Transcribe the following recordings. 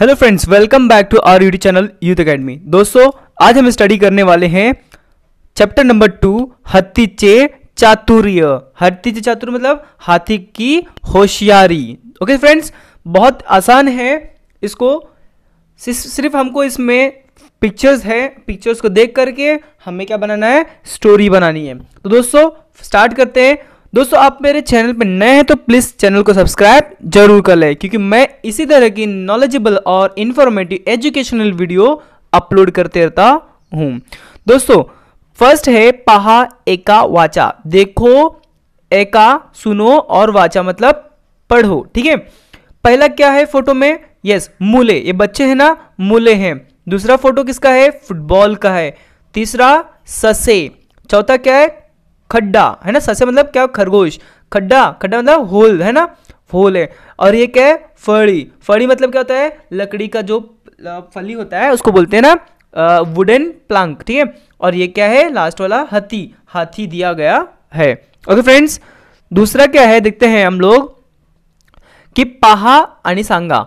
hello friends welcome back to our YouTube channel youth academy दोस्तों आज हम study करने वाले हैं चैप्टर नंबर टू हत्ती चे चातुर्य चे चातुर्य मतलब हाथी की होशियारी ओके फ्रेंड्स बहुत आसान है इसको सिर्फ हमको इसमें पिक्चर्स है पिक्चर्स को देख करके हमें क्या बनाना है स्टोरी बनानी है तो दोस्तों स्टार्ट करते हैं दोस्तों आप मेरे चैनल पर नए हैं तो प्लीज़ चैनल को सब्सक्राइब जरूर कर लें क्योंकि मैं इसी तरह की नॉलेजेबल और इन्फॉर्मेटिव एजुकेशनल वीडियो अपलोड करते रहता हूँ दोस्तों फर्स्ट है पहा एका वाचा देखो एका सुनो और वाचा मतलब पढ़ो ठीक है पहला क्या है फोटो में यस मूले ये बच्चे हैं ना मूले हैं दूसरा फोटो किसका है फुटबॉल का है तीसरा ससे चौथा क्या है खड्डा है ना सस्य मतलब क्या खरगोश खड्डा खड्डा मतलब होल है ना होल है और ये क्या है फड़ी फड़ी मतलब क्या होता है लकड़ी का जो फली होता है उसको बोलते हैं ना वुडन प्लांक ठीक है और ये क्या है लास्ट वाला हाथी हाथी दिया गया है ओके फ्रेंड्स दूसरा क्या है देखते हैं हम लोग कि पहा अनि सांगा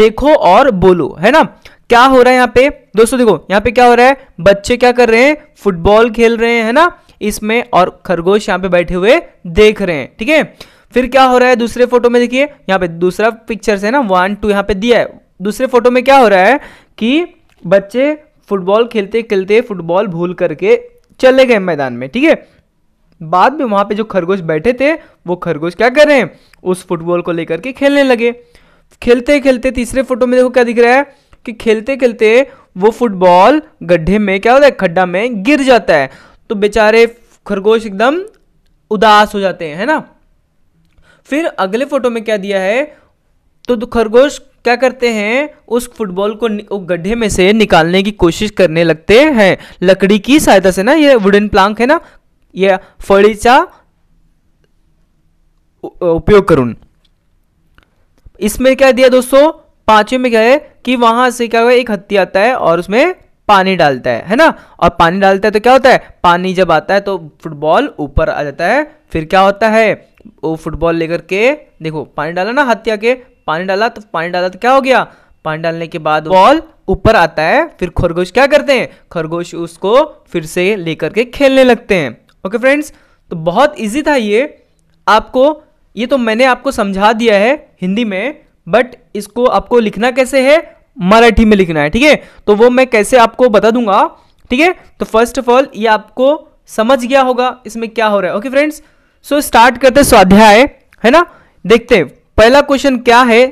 देखो और बोलो है ना क्या हो रहा है यहाँ पे दोस्तों देखो यहाँ पे क्या हो रहा है बच्चे क्या कर रहे हैं फुटबॉल खेल रहे हैं है ना इसमें और खरगोश यहाँ पे बैठे हुए देख रहे हैं ठीक है फिर क्या हो रहा है दूसरे फोटो में देखिए यहाँ पे दूसरा पिक्चर है ना वन टू यहाँ पे दिया है दूसरे फोटो में क्या हो रहा है कि बच्चे फुटबॉल खेलते खेलते फुटबॉल भूल करके चले गए मैदान में ठीक है बाद में वहां पे जो खरगोश बैठे थे वो खरगोश क्या कर रहे हैं उस फुटबॉल को लेकर के खेलने लगे खेलते खेलते तीसरे फोटो में देखो क्या दिख रहा है कि खेलते खेलते वो फुटबॉल गड्ढे में क्या होता है खड्डा में गिर जाता है तो बेचारे खरगोश एकदम उदास हो जाते हैं है ना फिर अगले फोटो में क्या दिया है तो खरगोश क्या करते हैं उस फुटबॉल को गड्ढे में से निकालने की कोशिश करने लगते हैं लकड़ी की सहायता से ना ये वुडन प्लांक है ना ये फड़ीचा उपयोग करूं इसमें क्या दिया दोस्तों पांचवे में क्या है कि वहां से क्या हुआ एक हत्ती आता है और उसमें पानी डालता है है ना और पानी डालता है तो क्या होता है पानी जब आता है तो फुटबॉल ऊपर आ जाता है फिर क्या होता है वो फुटबॉल लेकर के देखो पानी डाला ना हत्या के पानी डाला तो पानी डाला तो क्या हो गया पानी डालने के बाद बॉल ऊपर आता है फिर खरगोश क्या करते हैं खरगोश उसको फिर से लेकर के खेलने लगते हैं ओके फ्रेंड्स तो बहुत ईजी था ये आपको ये तो मैंने आपको समझा दिया है हिंदी में बट इसको आपको लिखना कैसे है मराठी में लिखना है ठीक है तो वो मैं कैसे आपको बता दूंगा ठीक है तो फर्स्ट ऑफ ऑल ये आपको समझ गया होगा इसमें क्या हो रहा है ओके फ्रेंड्स सो स्टार्ट करते स्वाध्याय है ना देखते पहला क्वेश्चन क्या है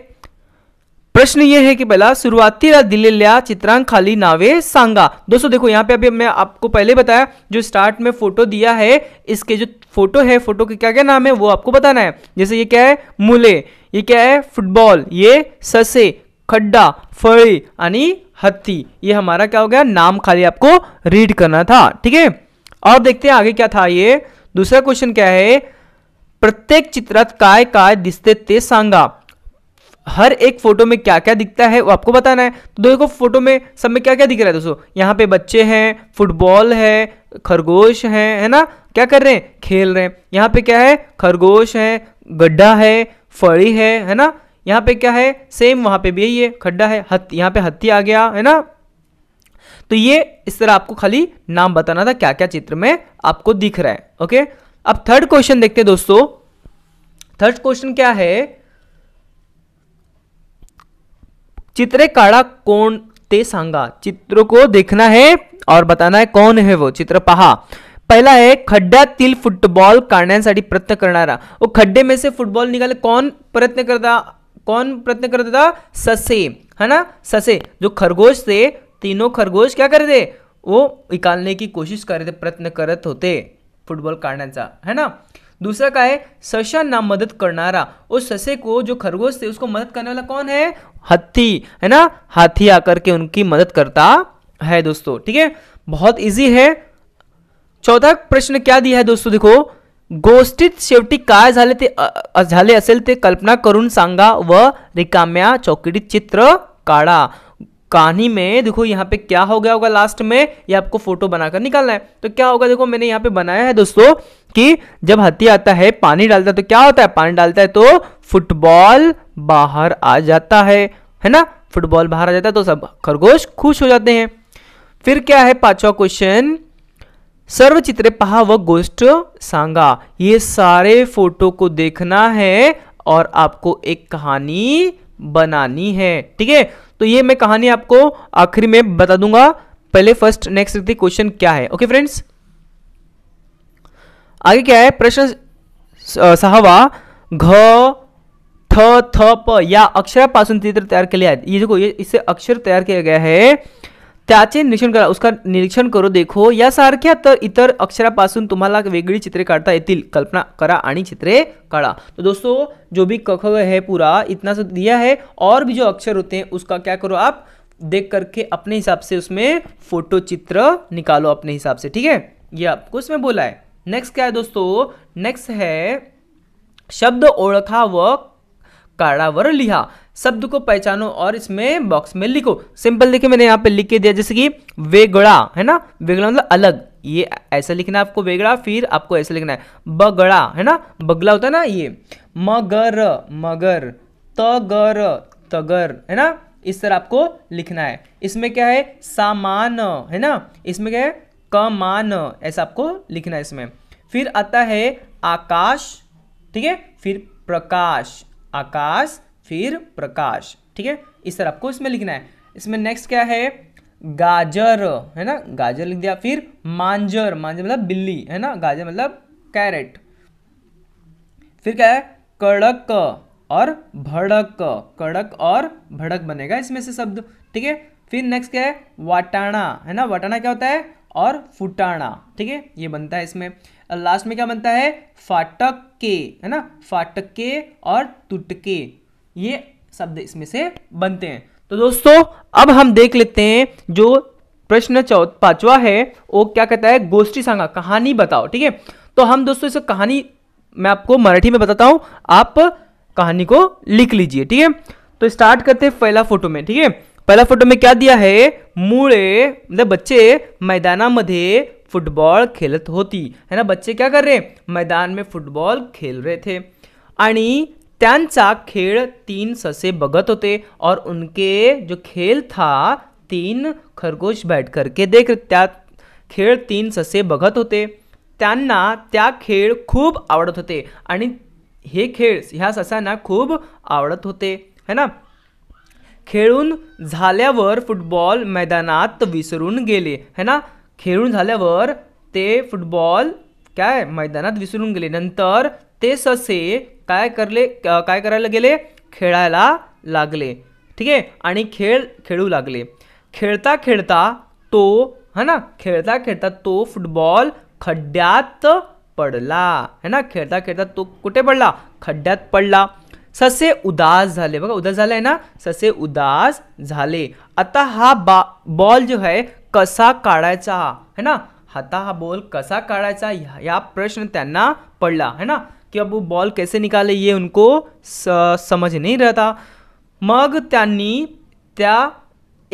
प्रश्न ये है कि पहला सुरुवातीला दिलेल्या खाली नावे सांगा दोस्तों देखो यहाँ पे अभी मैं आपको पहले बताया जो स्टार्ट में फोटो दिया है इसके जो फोटो है फोटो के क्या क्या नाम है वो आपको बताना है जैसे ये क्या है मुले ये क्या है फुटबॉल ये ससे खड्डा फड़ी यानी हत्ती ये हमारा क्या हो गया नाम खाली आपको रीड करना था ठीक है और देखते हैं आगे क्या था ये दूसरा क्वेश्चन क्या है प्रत्येक चित्रात काय काय दिसते ते सांगा हर एक फोटो में क्या क्या दिखता है वो आपको बताना है तो देखो फोटो में सब में क्या क्या दिख रहा है दोस्तों यहाँ पे बच्चे हैं फुटबॉल है खरगोश है है ना क्या कर रहे हैं खेल रहे हैं यहाँ पे क्या है खरगोश है गड्ढा है फड़ी है है ना यहाँ पे क्या है सेम वहाँ पे भी यही है खड्डा है हत यहाँ पे हत्ती आ गया है ना तो ये इस तरह आपको खाली नाम बताना था क्या क्या चित्र में आपको दिख रहा है ओके अब थर्ड क्वेश्चन देखते हैं दोस्तों थर्ड क्वेश्चन क्या है चित्रे काड़ा कौन ते सांगा चित्र को देखना है और बताना है कौन है वो चित्र पहा पहला है खड्डा तिल फुटबॉल काढण्यासाठी प्रयत्न करना वो खड्डे में से फुटबॉल निकाले कौन प्रयत्न करता कौन प्रयत्न करता था ससे है ना ससे जो खरगोश थे तीनों खरगोश क्या कर थे वो निकालने की कोशिश कर रहे थे प्रयत्न करत होते फुटबॉल काटने का है ना दूसरा का है सशा ना मदद करणारा उस ससे को जो खरगोश थे उसको मदद करने वाला कौन है हाथी है ना हाथी आकर के उनकी मदद करता है दोस्तों ठीक है बहुत इजी है चौथा प्रश्न क्या दिया है दोस्तों देखो गोष्टीत शेवटी काय झाले ते झाले असेल ते कल्पना करून सांगा व रिकाम्या चौकीडीत चित्र काढा कहानी में देखो यहाँ पे क्या हो गया होगा लास्ट में ये आपको फोटो बनाकर निकालना है तो क्या होगा देखो मैंने यहाँ पे बनाया है दोस्तों कि जब हाथी आता है पानी डालता है तो क्या होता है पानी डालता है तो फुटबॉल बाहर आ जाता है है ना फुटबॉल बाहर आ जाता है तो सब खरगोश खुश हो जाते हैं फिर क्या है पांचवा क्वेश्चन सर्व चित्र पहा व गोष्ट सांगा ये सारे फोटो को देखना है और आपको एक कहानी बनानी है ठीक है तो ये मैं कहानी आपको आखिरी में बता दूंगा पहले फर्स्ट नेक्स्ट क्वेश्चन क्या है ओके फ्रेंड्स आगे क्या है प्रश्न सहावा घ थ थ प या अक्षरापासून चित्र तैयार केले आहेत ये देखो ये इससे अक्षर तैयार किया गया है त्याचे निरीक्षण करा उसका निरीक्षण करो देखो यासारख्या तर इतर अक्षरापासून तुम्हाला वेगळी चित्रे काढता येतील कल्पना करा आणि चित्रे काढा तो दोस्तों जो भी कख है पूरा इतना सा दिया है और भी जो अक्षर होते हैं उसका क्या करो आप देख करके अपने हिसाब से उसमें फोटो चित्र निकालो अपने हिसाब से ठीक है ये आपको उसमें बोला है नेक्स्ट क्या है दोस्तों नेक्स्ट है शब्द ओळखा व काढावर लिहा शब्द को पहचानो और इसमें बॉक्स में लिखो सिंपल देखिए मैंने यहाँ पे लिख के दिया जैसे कि वेगड़ा है ना वेगड़ा मतलब अलग ये ऐसा लिखना है आपको वेगड़ा फिर आपको ऐसा लिखना है बगड़ा है ना बगला होता है ना ये मगर मगर तगर तगर है ना इस तरह आपको लिखना है इसमें क्या है सामान है ना इसमें क्या है कमान ऐसा आपको लिखना है इसमें फिर आता है आकाश ठीक है फिर प्रकाश आकाश फिर प्रकाश ठीक है इस तरह आपको इसमें लिखना है इसमें नेक्स्ट क्या है गाजर है ना गाजर लिख दिया फिर मांजर मांजर मतलब बिल्ली है ना गाजर मतलब कैरेट फिर क्या है कड़क और भड़क कड़क और भड़क बनेगा इसमें से शब्द ठीक है फिर नेक्स्ट क्या है वाटाणा है ना वाटाणा क्या होता है और फुटाना ठीक है ये बनता है इसमें लास्ट में क्या बनता है फाटक के है ना फाटके और तुटके ये शब्द इसमें से बनते हैं तो दोस्तों अब हम देख लेते हैं जो प्रश्न चौथ पांचवा है वो क्या कहता है गोष्ठी सांगा कहानी बताओ ठीक है तो हम दोस्तों इस कहानी मैं आपको मराठी में बताता हूं आप कहानी को लिख लीजिए ठीक है तो स्टार्ट करते हैं पहला फोटो में ठीक है पहला फोटो में क्या दिया है मूड़े मतलब बच्चे मध्य फुटबॉल खेलत होती है ना बच्चे क्या कर रहे हैं मैदान में फुटबॉल खेल रहे थे त्यांचा खेळ तीन ससे बघत होते और उनके जो खेल था तीन खरगोश बैठ करके देख त्या खेळ तीन ससे बघत होते त्यांना त्या खेळ खूप आवडत होते आणि हे खेळ ह्या ससांना खूप आवडत होते है ना खेळून झाल्यावर फुटबॉल मैदानात विसरून गेले है ना खेळून झाल्यावर ते फुटबॉल काय मैदानात विसरून गेले नंतर ते ससे काय करले काय करायला गेले खेळायला लागले ठीक आहे आणि खेळ खेळू लागले खेळता खेळता तो है ना खेळता खेळता तो फुटबॉल खड्ड्यात पडला है ना खेळता खेळता तो कुठे पडला खड्ड्यात पडला ससे उदास झाले बघा उदास झाले आहे ना ससे उदास झाले आता हा बा बॉल जो है कसा काढायचा है ना आता हा बॉल कसा काढायचा या प्रश्न त्यांना पडला है ना की अब बॉल कैसे निकाले ये उनको स समज नाही राहता मग त्यांनी त्या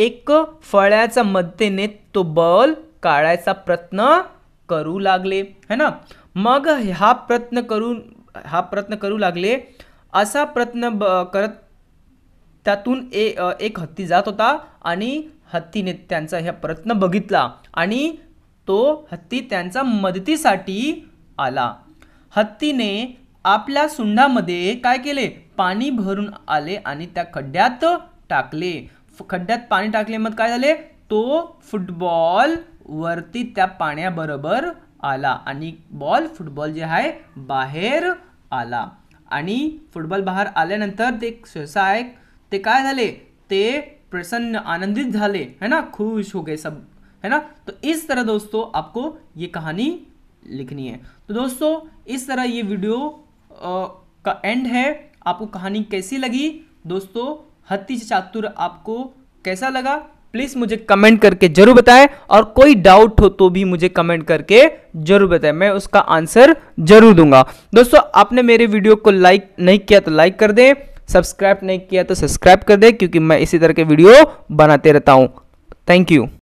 एक फळ्याच्या मध्येने तो बॉल काढायचा प्रयत्न करू लागले है ना मग हा प्रयत्न करून हा प्रयत्न करू लागले असा प्रयत्न ब करत त्यातून ए एक हत्ती जात होता आणि हत्तीने त्यांचा ह्या प्रयत्न बघितला आणि तो हत्ती त्यांचा मदतीसाठी आला हत्तीने आपल्या सुंडामध्ये काय केले पाणी भरून आले आणि त्या खड्ड्यात टाकले खड्ड्यात पाणी टाकले मग काय झाले तो फुटबॉल वरती त्या पाण्याबरोबर आला आणि बॉल फुटबॉल जे आहे बाहेर आला आणि फुटबॉल बाहेर आल्यानंतर ते सहसा ते काय झाले ते प्रसन्न आनंदित झाले है ना खुश हो गए सब है ना तो इस तरह दोस्तों आपको ये कहानी लिखनी है तो दोस्तों इस तरह ये वीडियो आ, का एंड है आपको कहानी कैसी लगी दोस्तों हत्ती चातुर आपको कैसा लगा प्लीज़ मुझे कमेंट करके जरूर बताएं और कोई डाउट हो तो भी मुझे कमेंट करके जरूर बताएं मैं उसका आंसर जरूर दूंगा दोस्तों आपने मेरे वीडियो को लाइक नहीं किया तो लाइक कर दें सब्सक्राइब नहीं किया तो सब्सक्राइब कर दें क्योंकि मैं इसी तरह के वीडियो बनाते रहता हूँ थैंक यू